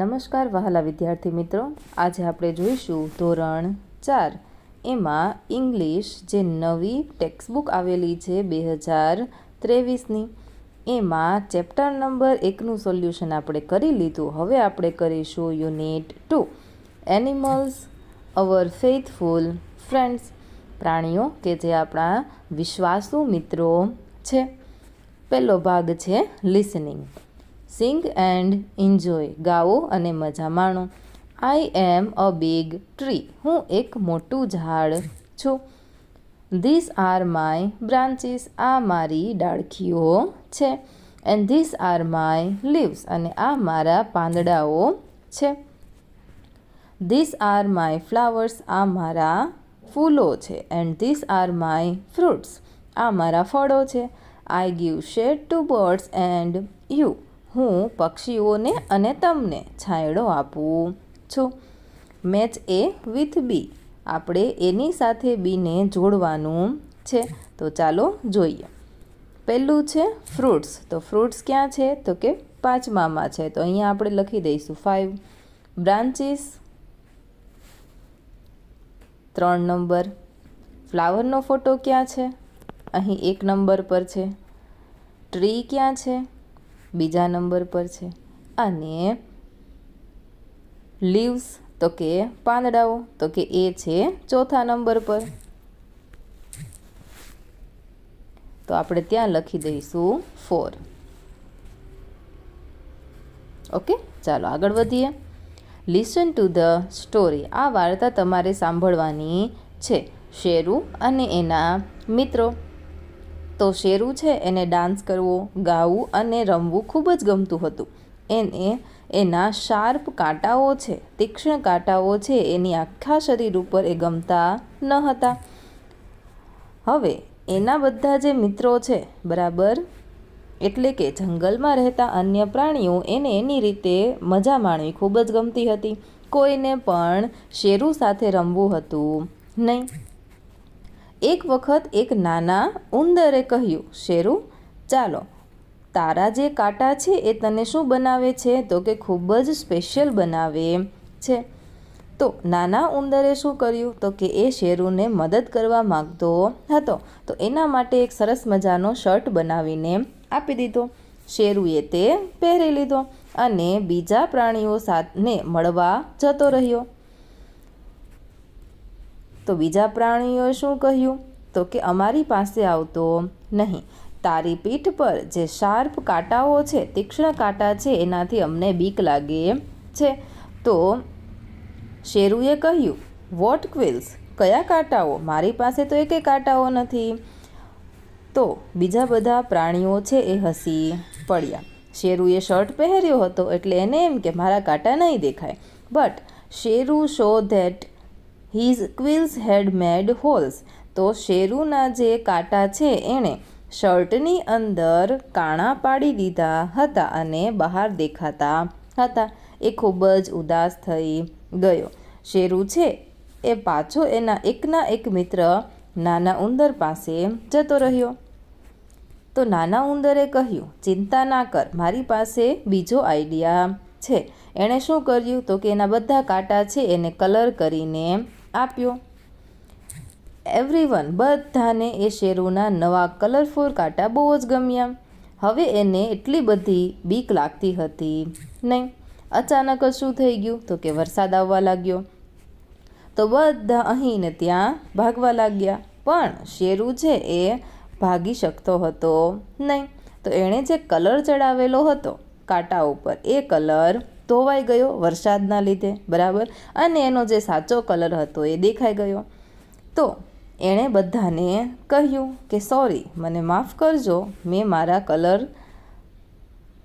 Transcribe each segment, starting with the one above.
નમસ્કાર વહાલા વિદ્યાર્થી મિત્રો આજે આપણે જોઈશું ધોરણ ચાર એમાં ઇંગ્લિશ જે નવી ટેક્સ્ટબુક આવેલી છે બે હજાર ત્રેવીસની એમાં ચેપ્ટર નંબર એકનું સોલ્યુશન આપણે કરી લીધું હવે આપણે કરીશું unit two animals our faithful friends પ્રાણીઓ કે જે આપણા વિશ્વાસુ મિત્રો છે પહેલો ભાગ છે લિસનિંગ સિંગ એન્ડ એન્જોય ગાઓ અને મજા માણો આઈ એમ અ બિગ ટ્રી હું એક મોટું ઝાડ છું ધીસ આર માય બ્રાન્ચીસ આ મારી ડાળખીઓ છે and this are my leaves અને આ મારા પાંદડાઓ છે ધીસ આર માય ફ્લાવર્સ આ મારા ફૂલો છે and this are my fruits આ મારા ફળો છે I give shade to birds and you હું પક્ષીઓને અને તમને છાંયડો આપું છું મેચ એ વિથ બી આપણે એની સાથે બીને જોડવાનું છે તો ચાલો જોઈએ પહેલું છે ફ્રૂટ્સ તો ફ્રૂટ્સ ક્યાં છે તો કે પાંચમામાં છે તો અહીંયા આપણે લખી દઈશું ફાઇવ બ્રાન્ચીસ ત્રણ નંબર ફ્લાવરનો ફોટો ક્યાં છે અહીં એક નંબર પર છે ટ્રી ક્યાં છે બીજા નંબર પર છે અને લીવ્સ તો કે પાંદડાઓ તો કે એ છે ચોથા નંબર પર તો આપણે ત્યાં લખી દઈશું ફોર ઓકે ચાલો આગળ વધીએ લિસન ટુ ધ સ્ટોરી આ વાર્તા તમારે સાંભળવાની છે શેરુ અને એના મિત્રો તો શેરુ છે એને ડાન્સ કરવો ગાવું અને રમવું ખૂબ જ ગમતું હતું એને એના શાર્પ કાંટાઓ છે તીક્ષ્ણ કાંટાઓ છે એની આખા શરીર ઉપર એ ગમતા ન હતા હવે એના બધા જે મિત્રો છે બરાબર એટલે કે જંગલમાં રહેતા અન્ય પ્રાણીઓ એને એની રીતે મજા માણવી ખૂબ જ ગમતી હતી કોઈને પણ શેરુ સાથે રમવું હતું નહીં એક વખત એક નાના ઉંદરે કહ્યું શેરું ચાલો તારા જે કાંટા છે એ તને શું બનાવે છે તો કે ખૂબ જ સ્પેશિયલ બનાવે છે તો નાના ઉંદરે શું કર્યું તો કે એ શેરુને મદદ કરવા માગતો હતો તો એના માટે એક સરસ મજાનો શર્ટ બનાવીને આપી દીધો શેરુએ તે પહેરી લીધો અને બીજા પ્રાણીઓ સાથને મળવા જતો રહ્યો તો બીજા પ્રાણીઓએ શું કહ્યું તો કે અમારી પાસે આવતો નહીં તારી પીઠ પર જે શાર્પ કાંટાઓ છે તીક્ષ્ણ કાંટા છે એનાથી અમને બીક લાગે છે તો શેરુએ કહ્યું વોટ ક્વિલ્સ કયા કાંટાઓ મારી પાસે તો એકે કાંટાઓ નથી તો બીજા બધા પ્રાણીઓ છે એ હસી પડ્યા શેરુએ શર્ટ પહેર્યો હતો એટલે એને એમ કે મારા કાંટા નહીં દેખાય but Sheru show that his quills had made holes તો શેરુના જે કાંટા છે એણે શર્ટની અંદર કાણા પાડી દીધા હતા અને બહાર દેખાતા હતા એ ખૂબ જ ઉદાસ થઈ ગયો શેરુ છે એ પાછો એના એકના એક મિત્ર નાના ઉંદર પાસે જતો રહ્યો તો નાના ઉંદરે કહ્યું ચિંતા ના કર મારી પાસે બીજો આઈડિયા છે એણે શું કર્યું તો કે એના બધા કાંટા છે એને કલર કરીને આપ્યો એવરીવન બધાને એ શેરુના નવા કલરફુલ કાંટા બહુ જ ગમ્યા હવે એને એટલી બધી બીક લાગતી હતી નહીં અચાનક જ શું થઈ ગયું તો કે વરસાદ આવવા લાગ્યો તો બધા અહીં ને ત્યાં ભાગવા લાગ્યા પણ શેરુ છે એ ભાગી શકતો હતો નહીં તો એણે જે કલર ચડાવેલો હતો કાંટા ઉપર એ કલર ધોવાઈ ગયો વરસાદના લીધે બરાબર અને એનો જે સાચો કલર હતો એ દેખાઈ ગયો તો એણે બધાને કહ્યું કે સોરી મને માફ કરજો મેં મારા કલર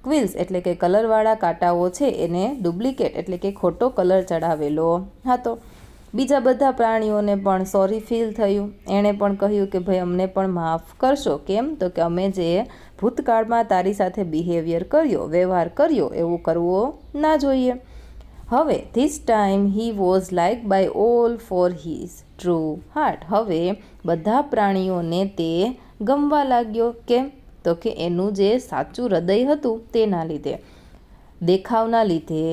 ક્વિલ્સ એટલે કે કલરવાળા કાંટાઓ છે એને ડુપ્લિકેટ એટલે કે ખોટો કલર ચડાવેલો હતો બીજા બધા પ્રાણીઓને પણ સોરી ફીલ થયું એણે પણ કહ્યું કે ભાઈ અમને પણ માફ કરશો કેમ તો કે અમે જે ભૂતકાળમાં તારી સાથે બિહેવિયર કર્યો વ્યવહાર કર્યો એવું કરવો ના જોઈએ હવે this time he was like by all for his true heart હવે બધા પ્રાણીઓને તે ગમવા લાગ્યો કેમ તો કે એનું જે સાચું હૃદય હતું તેના લીધે દેખાવના લીધે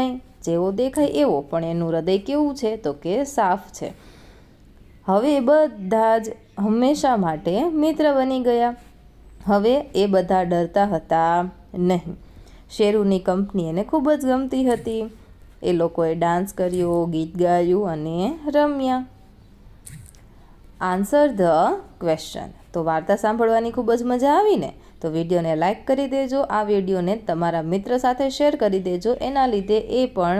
નહીં જેવો દેખાય એવો પણ એનું હૃદય કેવું છે તો કે સાફ છે હવે બધા જ હંમેશા માટે મિત્ર બની ગયા હવે એ બધા ડરતા હતા નહીં શેરુની કંપની એને ખૂબ જ ગમતી હતી એ લોકોએ ડાન્સ કર્યો ગીત ગાયું અને રમ્યા આન્સર ધ ક્વેશ્ચન તો વાર્તા સાંભળવાની ખૂબ જ મજા આવી ને તો વિડીયોને લાઇક કરી દેજો આ વિડીયોને તમારા મિત્ર સાથે શેર કરી દેજો એના લીધે એ પણ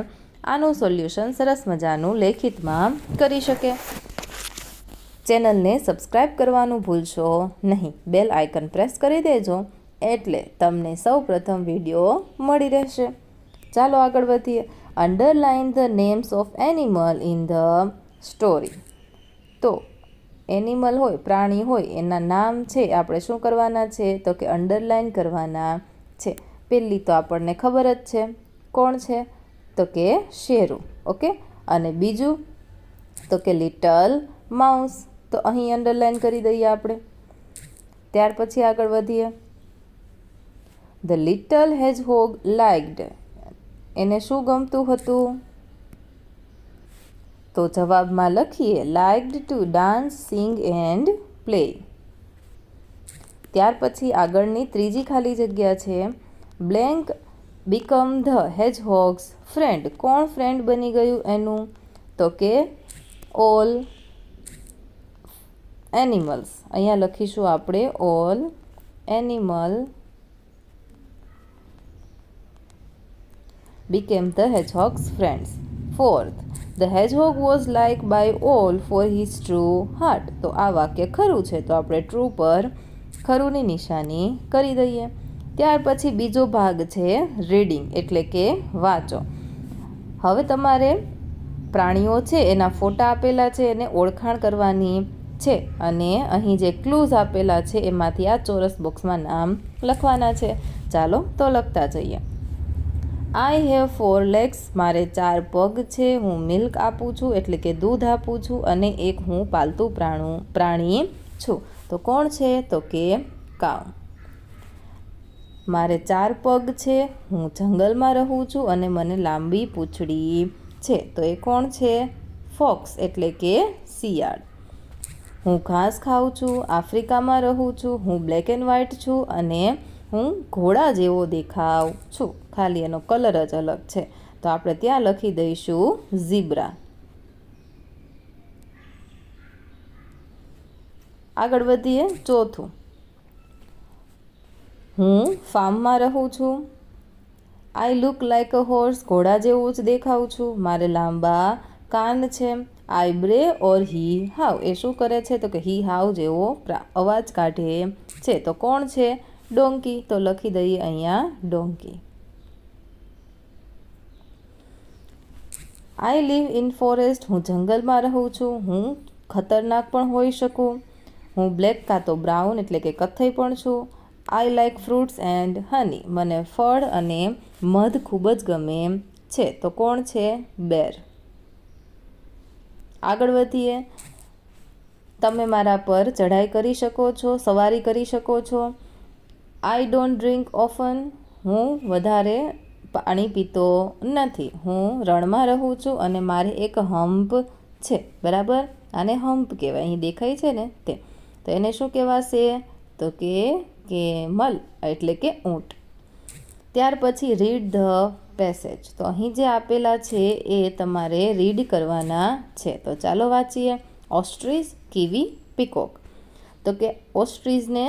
આનું સોલ્યુશન સરસ મજાનું લેખિતમાં કરી શકે ચેનલને સબસ્ક્રાઇબ કરવાનું ભૂલશો નહીં બેલ આઇકન પ્રેસ કરી દેજો એટલે તમને સૌ પ્રથમ વિડીયો મળી રહેશે ચાલો આગળ વધીએ underline the names of animal in the story તો એનિમલ હોય પ્રાણી હોય એના નામ છે આપણે શું કરવાના છે તો કે અંડરલાઇન કરવાના છે પેલી તો આપણને ખબર જ છે કોણ છે તો કે શેરું ઓકે અને બીજું તો કે લિટલ માઉસ તો અહીં અંડરલાઇન કરી દઈએ આપણે ત્યાર પછી આગળ વધીએ the little hedgehog liked એને શું ગમતું હતું તો જવાબમાં લખીએ liked to dance sing and play ત્યાર પછી આગળની ત્રીજી ખાલી જગ્યા છે blank become the hedgehog's friend કોણ ફ્રેન્ડ બની ગયું એનું તો કે ઓલ એનિમલ્સ અહીંયા લખીશું આપણે all animal became the hedgehog's friends fourth the hedgehog was like by all for his true heart તો આ વાક્ય ખરું છે તો આપણે ટ્રુ પર ખરુંની નિશાની કરી દઈએ ત્યાર પછી બીજો ભાગ છે રીડિંગ એટલે કે વાંચો હવે તમારે પ્રાણીઓ છે એના ફોટા આપેલા છે એને ઓળખાણ કરવાની છે અને અહીં જે ક્લૂઝ આપેલા છે એમાંથી આ ચોરસ બોક્સમાં નામ લખવાના છે ચાલો તો લખતા જઈએ આઈ હેવ ફોર લેગ્સ મારે ચાર પગ છે હું મિલ્ક આપું છું એટલે કે દૂધ આપું છું અને એક હું પાલતુ પ્રાણું પ્રાણી છું તો કોણ છે તો કે કાઉ મારે ચાર પગ છે હું જંગલમાં રહું છું અને મને લાંબી પૂંછડી છે તો એ કોણ છે ફોક્સ એટલે કે શિયાળ હું ઘાસ ખાઉં છું આફ્રિકામાં રહું છું હું બ્લેક એન્ડ વ્હાઇટ છું અને હું ઘોડા જેવો દેખાઉં છું ખાલી એનો કલર જ અલગ છે તો આપણે ત્યાં લખી દઈશું ઝીબ્રા આગળ વધીએ ચોથું હું ફાર્મમાં રહું છું I look like a horse ઘોડા જેવું જ દેખાઉં છું મારે લાંબા કાન છે આઈ બ્રે ઓર હી હાવ એ શું કરે છે તો કે હી હાવ જેવો અવાજ કાઢે છે તો કોણ છે ડોંકી તો લખી દઈએ અહીંયા donkey I live in forest હું જંગલમાં રહું છું હું ખતરનાક પણ હોઈ શકું હું બ્લેક કાં તો બ્રાઉન એટલે કે કથ્થઈ પણ છું I like fruits and honey મને ફળ અને મધ ખૂબ જ ગમે છે તો કોણ છે બેર આગળ વધીએ તમે મારા પર ચઢાઈ કરી શકો છો સવારી કરી શકો છો આઈ ડોન્ટ ડ્રિંક ઓફન હું વધારે પાણી પીતો નથી હું રણમાં રહું છું અને મારે એક હંપ છે બરાબર આને હંપ કહેવાય અહીં દેખાય છે ને તે તો એને શું કહેવાશે તો કે કેમલ એટલે કે ઊંટ ત્યાર પછી રીડ ધ પેસેજ તો અહીં જે આપેલા છે એ તમારે રીડ કરવાના છે તો ચાલો વાંચીએ ઓસ્ટ્રીઝ કીવી પીકોક તો કે ઓસ્ટ્રીઝને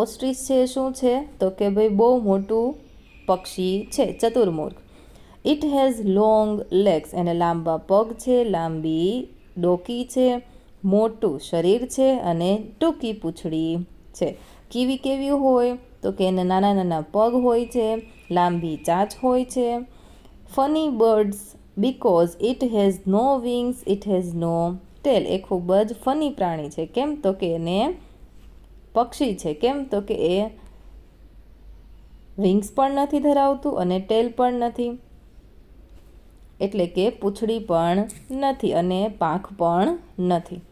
ઓસ્ટ્રીઝ છે શું છે તો કે ભાઈ બહુ મોટું પક્ષી છે ચતુર્મુર્ખ ઇટ હેઝ લોંગ લેગ્સ એને લાંબા પગ છે લાંબી ડોકી છે મોટું શરીર છે અને ટૂંકી પૂંછડી છે કીવી કેવી હોય તો કે એને નાના નાના પગ હોય છે લાંબી ચાંચ હોય છે funny birds because it has no wings it has no tail એ ખૂબ જ ફની પ્રાણી છે કેમ તો કે એને પક્ષી છે કેમ તો કે એ વિંગ્સ પણ નથી ધરાવતું અને ટેલ પણ નથી એટલે કે પૂંછડી પણ નથી અને પાંખ પણ નથી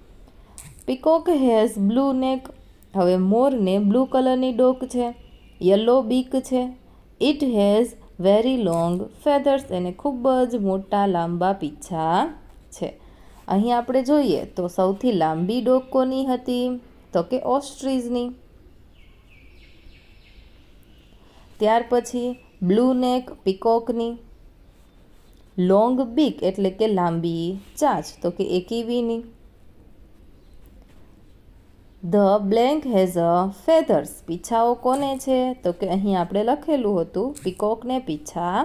પીકોક હેઝ બ્લુ નેક હવે મોરને બ્લુ કલરની ડોક છે યલો બીક છે it has very long feathers એને ખૂબ જ મોટા લાંબા પીછા છે અહીં આપણે જોઈએ તો સૌથી લાંબી ડોક કોની હતી તો કે ઓસ્ટ્રીઝની ત્યાર પછી બ્લુ નેક પીકોકની લોંગ બીક એટલે કે લાંબી ચાંચ તો કે એકીવીની the blank has a feathers પીછાઓ કોને છે તો કે અહીં આપણે લખેલું હતું પીકોકને પીછા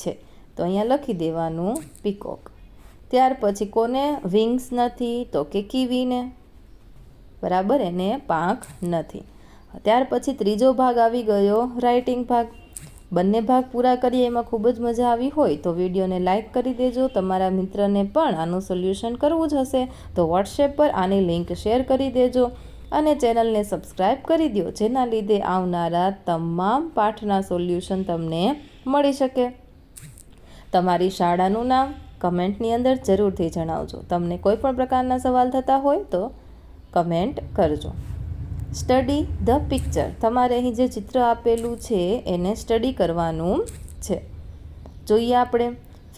છે તો અહીંયા લખી દેવાનું પીકોક ત્યાર પછી કોને વિંગ્સ નથી તો કે કીવીને બરાબર એને પાંખ નથી ત્યાર પછી ત્રીજો ભાગ આવી ગયો રાઇટિંગ ભાગ બંને ભાગ પૂરા કરીએ એમાં ખૂબ જ મજા આવી હોય તો વિડીયોને લાઇક કરી દેજો તમારા મિત્રને પણ આનું સોલ્યુશન કરવું જ હશે તો વોટ્સએપ પર આની લિંક શેર કરી દેજો અને ચેનલને સબસ્ક્રાઇબ કરી દો જેના લીધે આવનારા તમામ પાઠના સોલ્યુશન તમને મળી શકે તમારી શાળાનું નામ કમેન્ટની અંદર જરૂરથી જણાવજો તમને કોઈપણ પ્રકારના સવાલ થતા હોય તો કમેન્ટ કરજો સ્ટડી ધ પિક્ચર તમારે અહીં જે ચિત્ર આપેલું છે એને સ્ટડી કરવાનું છે જોઈએ આપણે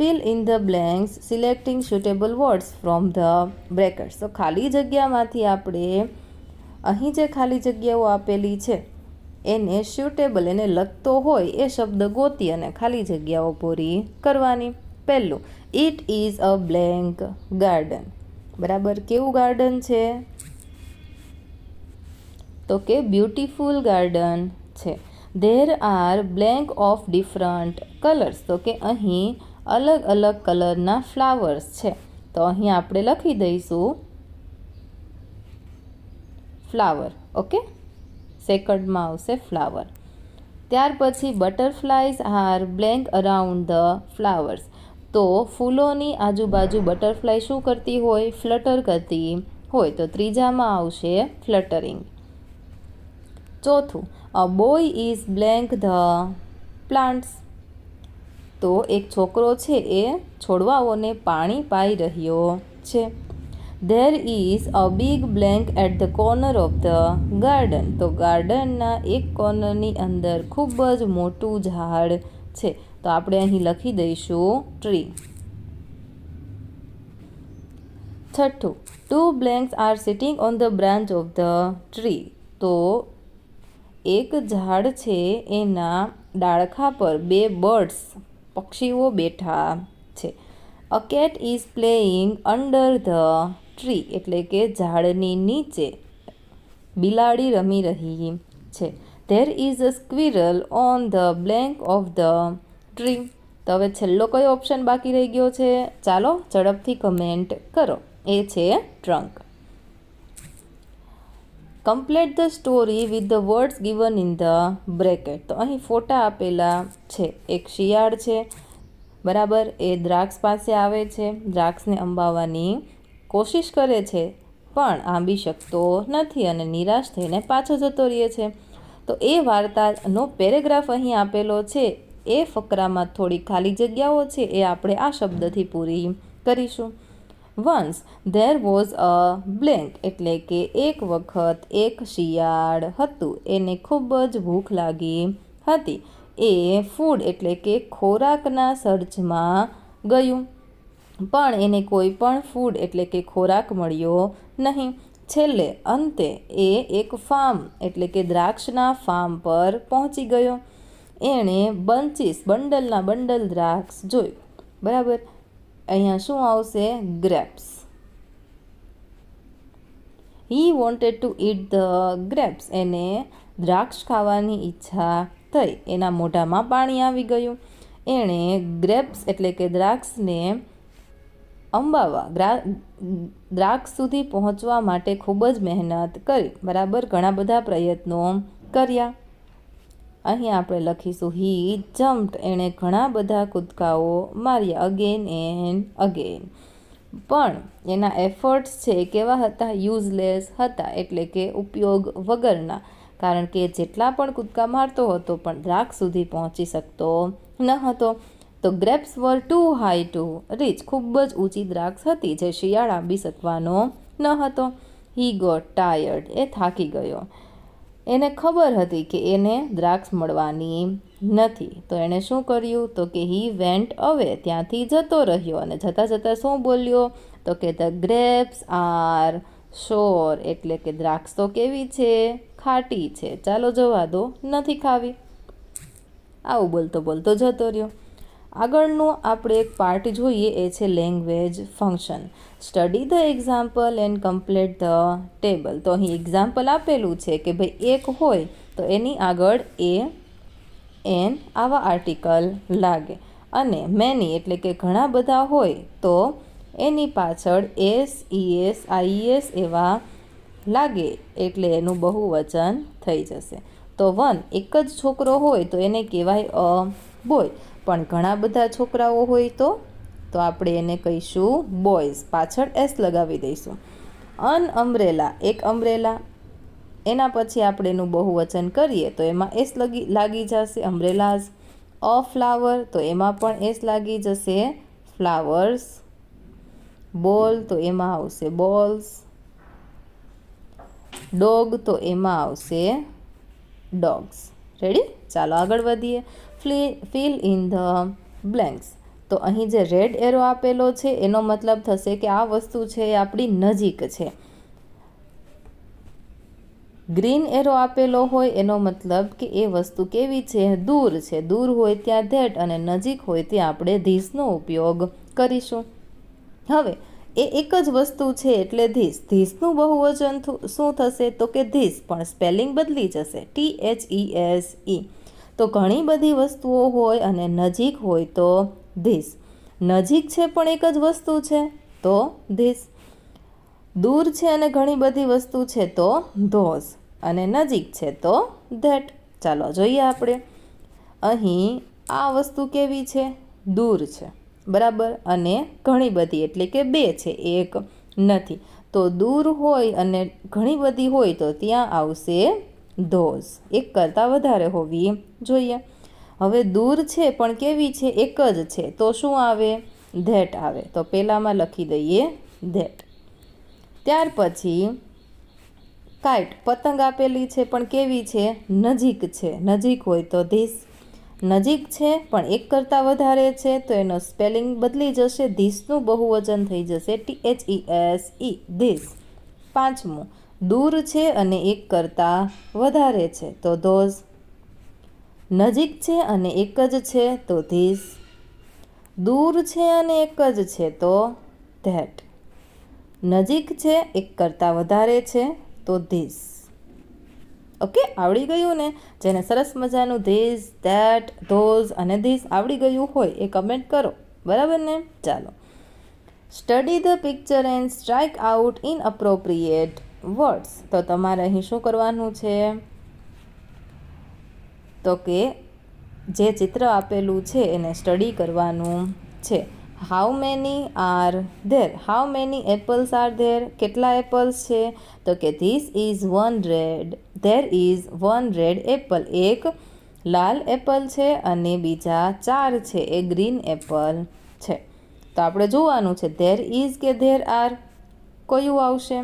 fill in the blanks selecting suitable words from the brackets તો ખાલી જગ્યામાંથી આપણે અહીં જે ખાલી જગ્યાઓ આપેલી છે એને સુટેબલ એને લગતો હોય એ શબ્દ ગોતી અને ખાલી જગ્યાઓ પૂરી કરવાની પહેલું it is a blank garden બરાબર કેવું ગાર્ડન છે તો કે બ્યુટિફુલ ગાર્ડન છે there are blank of different colours તો કે અહીં અલગ અલગ કલરના ફ્લાવર્સ છે તો અહીં આપણે લખી દઈશું ફ્લાવર ઓકે સેકન્ડમાં આવશે ફ્લાવર ત્યાર પછી butterflies are blank around the flowers તો ફૂલોની આજુબાજુ બટરફ્લાય શું કરતી હોય ફ્લટર કરતી હોય તો ત્રીજામાં આવશે ફ્લટરિંગ ચોથું a boy is blank the plants તો એક છોકરો છે એ છોડવાઓને પાણી પાઈ રહ્યો છે there is a big blank at the corner of the garden તો ગાર્ડનના એક કોર્નરની અંદર ખૂબ જ મોટું ઝાડ છે તો આપણે અહીં લખી દઈશું ટ્રી છઠ્ઠું two blanks are sitting on the branch of the tree તો એક ઝાડ છે એના ડાળખા પર બે બર્ડ્સ પક્ષીઓ બેઠા છે a cat is playing under the tree એટલે કે ઝાડની નીચે બિલાડી રમી રહી છે there is a squirrel on the blank of the tree તો હવે છેલ્લો કયો ઓપ્શન બાકી રહી ગયો છે ચાલો ઝડપથી કમેન્ટ કરો એ છે trunk complete the story with the words given in the bracket તો અહીં ફોટા આપેલા છે એક શિયાળ છે બરાબર એ દ્રાક્ષ પાસે આવે છે દ્રાક્ષને અંબાવાની કોશિશ કરે છે પણ આંબી શકતો નથી અને નિરાશ થઈને પાછો જતો રહે છે તો એ વાર્તાનો પેરેગ્રાફ અહીં આપેલો છે એ ફકરામાં થોડી ખાલી જગ્યાઓ છે એ આપણે આ શબ્દથી પૂરી કરીશું once there was a blank એટલે કે એક વખત એક શિયાળ હતું એને ખૂબ જ ભૂખ લાગી હતી એ ફૂડ એટલે કે ખોરાકના સર્જમાં ગયું પણ એને કોઈ પણ ફૂડ એટલે કે ખોરાક મળ્યો નહીં છેલ્લે અંતે એ એક ફાર્મ એટલે કે દ્રાક્ષના ફાર્મ પર પહોંચી ગયો એણે બંચીસ બંડલના બંડલ દ્રાક્ષ જોયું બરાબર અહીંયા શું આવશે grapes he wanted to eat the grapes એને દ્રાક્ષ ખાવાની ઈચ્છા થઈ એના મોઢામાં પાણી આવી ગયું એણે ગ્રેપ્સ એટલે કે દ્રાક્ષને અંબાવા દ્રાક્ષ સુધી પહોંચવા માટે ખૂબ જ મહેનત કરી બરાબર ઘણા બધા પ્રયત્નો કર્યા અહીં આપણે લખીશું હી જમ્પ્ડ એણે ઘણા બધા કૂદકાઓ માર્યા અગેન એન્ડ અગેન પણ એના એફર્ટ્સ છે કેવા હતા યુઝલેસ હતા એટલે કે ઉપયોગ વગરના કારણ કે જેટલા પણ કૂદકા મારતો હતો પણ દ્રાક્ષ સુધી પહોંચી શકતો ન હતો તો grapes were too high to reach ખૂબ જ ઊંચી દ્રાક્ષ હતી જે શિયાળ આંબી શકવાનો ન હતો હી ગોટ ટાયર્ડ એ થાકી ગયો એને ખબર હતી કે એને દ્રાક્ષ મળવાની નથી તો એણે શું કર્યું તો કે હી વેન્ટ અવે ત્યાંથી જતો રહ્યો અને જતાં જતાં શું બોલ્યો તો કે ધ ગ્રેપ્સ આર શોર એટલે કે દ્રાક્ષ તો કેવી છે ખાટી છે ચાલો જવા દો નથી ખાવી આવું બોલતો બોલતો જતો રહ્યો આગળનું આપણે એક પાર્ટ જોઈએ એ છે language function study the example and complete the table તો અહીં એક્ઝામ્પલ આપેલું છે કે ભાઈ એક હોય તો એની આગળ એ એન આવા આર્ટિકલ લાગે અને મેની એટલે કે ઘણા બધા હોય તો એની પાછળ એસ ઈએસ આઈએસ એવા લાગે એટલે એનું બહુવચન થઈ જશે તો વન એક જ છોકરો હોય તો એને કહેવાય અ બોય પણ ઘણા બધા છોકરાઓ હોય તો તો આપણે એને કહીશું બોયઝ પાછળ એસ લગાવી દઈશું અન અમ્બ્રેલા એક અમ્બ્રેલા એના પછી આપણે એનું બહુવચન કરીએ તો એમાં એસ લગી લાગી જશે અમ્બ્રેલાઝ અ ફ્લાવર તો એમાં પણ એસ લાગી જશે ફ્લાવર્સ બોલ તો એમાં આવશે બોલ્સ ડોગ તો એમાં આવશે ડોગ્સ રેડી ચાલો આગળ વધીએ ફિલ ઇન ધ બ્લેન્ક્સ તો અહીં જે રેડ એરો આપેલો છે એનો મતલબ થશે કે આ વસ્તુ છે એ આપણી નજીક છે ગ્રીન એરો આપેલો હોય એનો મતલબ કે એ વસ્તુ કેવી છે દૂર છે દૂર હોય ત્યાં ધેટ અને નજીક હોય ત્યાં આપણે ધીસનો ઉપયોગ કરીશું હવે એ એક જ વસ્તુ છે એટલે ધીસ ધીસનું બહુવચન શું થશે તો કે ધીસ પણ સ્પેલિંગ બદલી જશે T H E S E તો ઘણી બધી વસ્તુઓ હોય અને નજીક હોય તો ધીસ નજીક છે પણ એક જ વસ્તુ છે તો ધીસ દૂર છે અને ઘણી બધી વસ્તુ છે તો ધોસ અને નજીક છે તો ધેટ ચાલો જોઈએ આપણે અહીં આ વસ્તુ કેવી છે દૂર છે બરાબર અને ઘણી બધી એટલે કે બે છે એક નથી તો દૂર હોય અને ઘણી બધી હોય તો ત્યાં આવશે ધોઝ એક કરતાં વધારે હોવી જોઈએ હવે દૂર છે પણ કેવી છે એક જ છે તો શું આવે ધેટ આવે તો પહેલાંમાં લખી દઈએ ધેટ ત્યાર પછી કાઇટ પતંગ આપેલી છે પણ કેવી છે નજીક છે નજીક હોય તો ધીસ નજીક છે પણ એક કરતાં વધારે છે તો એનો સ્પેલિંગ બદલી જશે ધીસનું બહુવચન થઈ જશે T H E S E this પાંચમું દૂર છે અને એક કરતાં વધારે છે તો ધોઝ નજીક છે અને એક જ છે તો ધીસ દૂર છે અને એક જ છે તો ધેટ નજીક છે એક કરતાં વધારે છે તો ધીસ ઓકે આવડી ગયું ને જેને સરસ મજાનું ધીસ ધેટ ધોઝ અને ધીસ આવડી ગયું હોય એ કમેન્ટ કરો બરાબર ને ચાલો study the picture and strike out inappropriate words તો તમારે અહીં શું કરવાનું છે તો કે જે ચિત્ર આપેલું છે એને સ્ટડી કરવાનું છે how many are there how many apples are there કેટલા એપલ્સ છે તો કે this is one red there is one red apple એક લાલ એપલ છે અને બીજા ચાર છે એ ગ્રીન એપલ છે તો આપણે જોવાનું છે ધેર ઇઝ કે ધેર આર કયું આવશે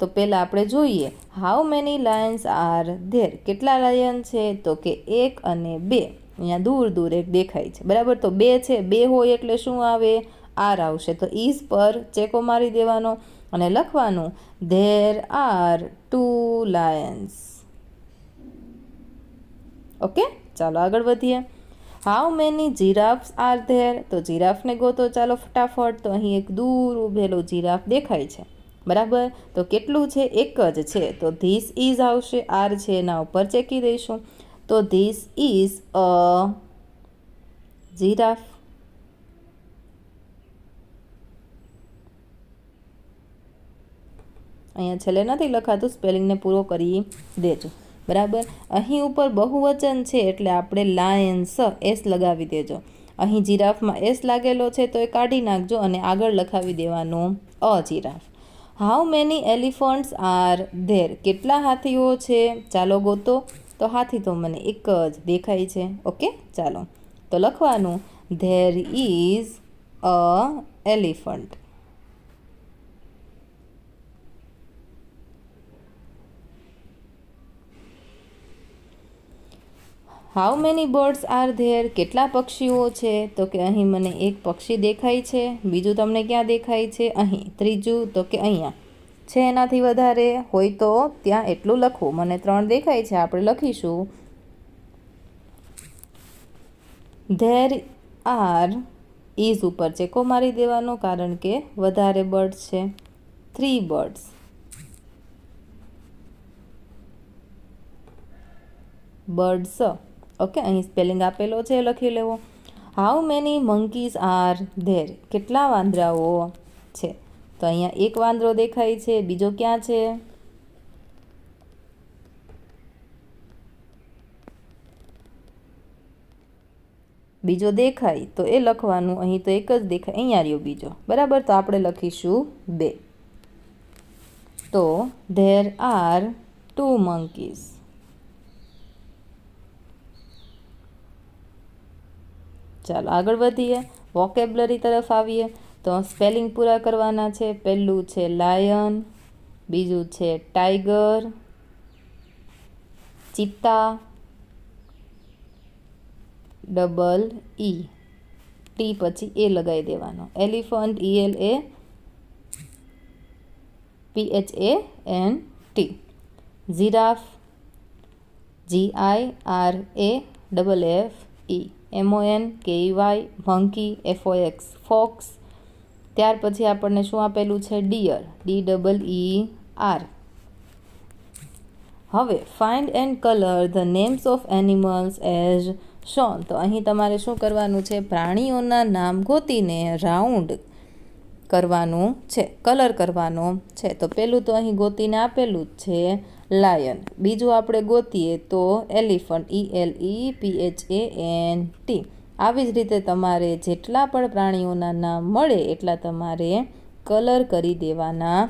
તો પહેલાં આપણે જોઈએ how many lions are there કેટલા લાયન છે તો કે એક અને બે અહીંયા દૂર દૂર એક દેખાય છે બરાબર તો બે છે બે હોય એટલે શું આવે આર આવશે તો ઇઝ પર ચેકો મારી દેવાનો અને લખવાનું there are two lions okay ચાલો આગળ વધીએ how many giraffes are there તો જીરાફને ગોતો ચાલો ફટાફટ તો અહીં એક દૂર ઊભેલો જીરાફ દેખાય છે બરાબર તો કેટલું છે એક જ છે તો ધીસ ઇઝ આવશે આર છે એના ઉપર ચેકી દઈશું તો ધીસ ઇઝ અ જીરાફ અહીંયા છેલ્લે નથી લખાતું સ્પેલિંગને પૂરો કરી દેજો બરાબર અહીં ઉપર બહુવચન છે એટલે આપણે લાયન્સ એસ લગાવી દેજો અહીં જીરાફમાં એસ લાગેલો છે તો એ કાઢી નાખજો અને આગળ લખાવી દેવાનું a giraffe how many elephants are there કેટલા હાથીઓ છે ચાલો ગોતો તો હાથી તો મને એક જ દેખાય છે ઓકે ચાલો તો લખવાનું there is a elephant how many birds are there કેટલા પક્ષીઓ છે તો કે અહીં મને એક પક્ષી દેખાય છે બીજું તમને ક્યાં દેખાય છે અહીં ત્રીજું તો કે અહીંયા છે એનાથી વધારે હોય તો ત્યાં એટલું લખવું મને ત્રણ દેખાય છે આપણે લખીશું ધેર આર ઇઝ ઉપર ચેકો મારી દેવાનો કારણ કે વધારે બર્ડ્સ છે થ્રી બર્ડ્સ બર્ડ્સ ઓકે અહીં સ્પેલિંગ આપેલો છે લખી લેવો how many monkeys are there કેટલા વાંદરાઓ છે તો અહીંયા એક વાંદરો દેખાય છે બીજો ક્યાં છે બીજો દેખાય તો એ લખવાનું અહીં તો એક જ દેખાય અહીંયા રહ્યો બીજો બરાબર તો આપણે લખીશું બે તો ધેર આર ટુ મંકીઝ ચાલો આગળ વધીએ વોકેબ્લરી તરફ આવીએ તો સ્પેલિંગ પૂરા કરવાના છે પહેલું છે લાયન બીજું છે ટાઈગર ચિત્તા ડબલ ઈ ટી પછી એ લગાવી દેવાનો elephant E L A P H A N T giraffe G I R A double F E M O N K K E Y monkey એફઓએક્સ focus ત્યાર પછી આપણને શું આપેલું છે deer D double E R હવે find and colour the names of animals as shown તો અહીં તમારે શું કરવાનું છે પ્રાણીઓના નામ ગોતીને રાઉન્ડ કરવાનું છે કલર કરવાનો છે તો પેલું તો અહીં ગોતીને આપેલું જ છે લાયન બીજું આપણે ગોતીએ તો elephant E L E P H A N T આવી જ રીતે તમારે જેટલા પણ પ્રાણીઓના નામ મળે એટલા તમારે કલર કરી દેવાના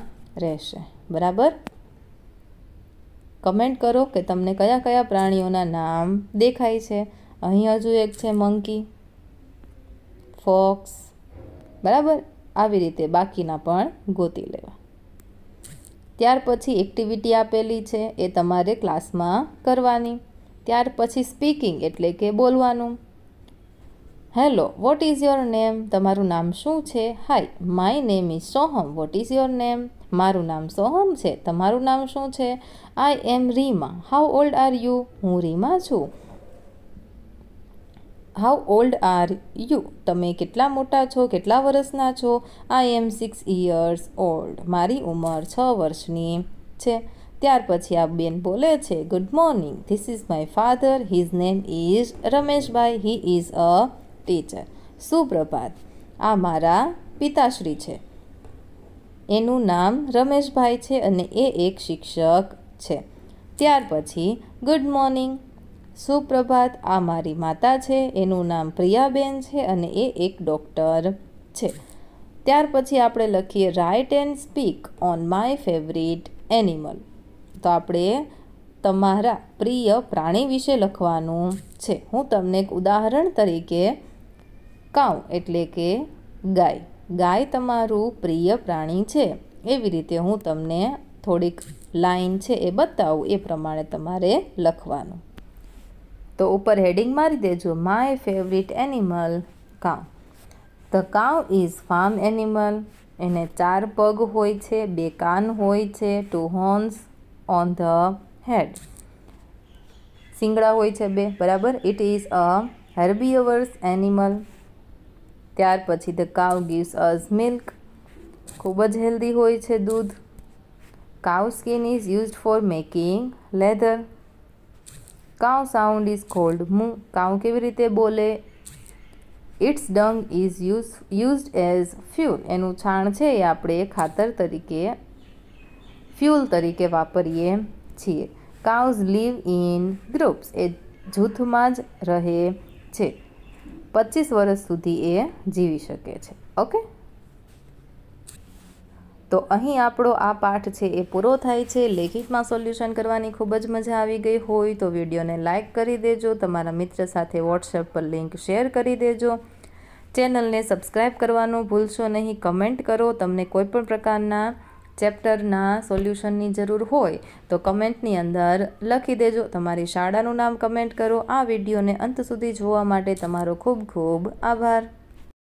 રહેશે બરાબર કમેન્ટ કરો કે તમને કયા કયા પ્રાણીઓના નામ દેખાય છે અહીં હજુ એક છે મંકી ફોક્સ બરાબર આવી રીતે બાકીના પણ ગોતી લેવા ત્યાર પછી એક્ટિવિટી આપેલી છે એ તમારે ક્લાસમાં કરવાની ત્યાર પછી સ્પીકિંગ એટલે કે બોલવાનું hello what is your name તમારું નામ શું છે hi my name is Soham what is your name મારું નામ સોહમ છે તમારું નામ શું છે I am Reema how old are you હું રીમા છું હાઉ ઓલ્ડ આર યુ તમે કેટલા મોટા છો કેટલા વર્ષના છો I am six years old મારી ઉંમર છ વર્ષની છે ત્યાર પછી આ બેન બોલે છે good morning this is my father his name is Rameshbhai he is a teacher સુપ્રભાત આ મારા પિતાશ્રી છે એનું નામ રમેશભાઈ છે અને એ એક શિક્ષક છે ત્યાર પછી ગુડ મોર્નિંગ સુપ્રભાત આ મારી માતા છે એનું નામ પ્રિયાબેન છે અને એ એક ડૉક્ટર છે ત્યાર પછી આપણે લખીએ write and speak on my favourite animal તો આપણે તમારા પ્રિય પ્રાણી વિશે લખવાનું છે હું તમને એક ઉદાહરણ તરીકે કાઉ એટલે કે ગાય ગાય તમારું પ્રિય પ્રાણી છે એવી રીતે હું તમને થોડીક લાઈન છે એ બતાવું એ પ્રમાણે તમારે લખવાનું તો ઉપર હેડિંગ મારી દેજો my favourite animal cow the cow is farm animal એને ચાર પગ હોય છે બે કાન હોય છે two horns on the head સિંગડા હોય છે બે બરાબર it is a herbivorous animal ત્યાર પછી the cow gives us milk ખૂબ જ હેલ્ધી હોય છે દૂધ cow skin is used for making leather cow sound is called moo cow કેવી રીતે બોલે it's dung is use used as fuel એનું છાણ છે એ આપણે ખાતર તરીકે ફ્યુલ તરીકે વાપરીએ છીએ કાઉઝ લીવ ઇન ગ્રુપ્સ એ જૂથમાં જ રહે છે પચીસ વર્ષ સુધી એ જીવી શકે છે ઓકે તો અહીં આપણો આ પાઠ છે એ પૂરો થાય છે લેખિતમાં સોલ્યુશન કરવાની ખૂબ જ મજા આવી ગઈ હોય તો વિડીયોને લાઇક કરી દેજો તમારા મિત્ર સાથે વોટ્સએપ પર લિંક શેર કરી દેજો ચેનલને સબસ્ક્રાઈબ કરવાનું ભૂલશો નહીં કમેન્ટ કરો તમને કોઈપણ પ્રકારના ચેપ્ટરના સોલ્યુશનની જરૂર હોય તો કમેન્ટની અંદર લખી દેજો તમારી શાળાનું નામ કમેન્ટ કરો આ વિડીયોને અંત સુધી જોવા માટે તમારો ખૂબ ખૂબ આભાર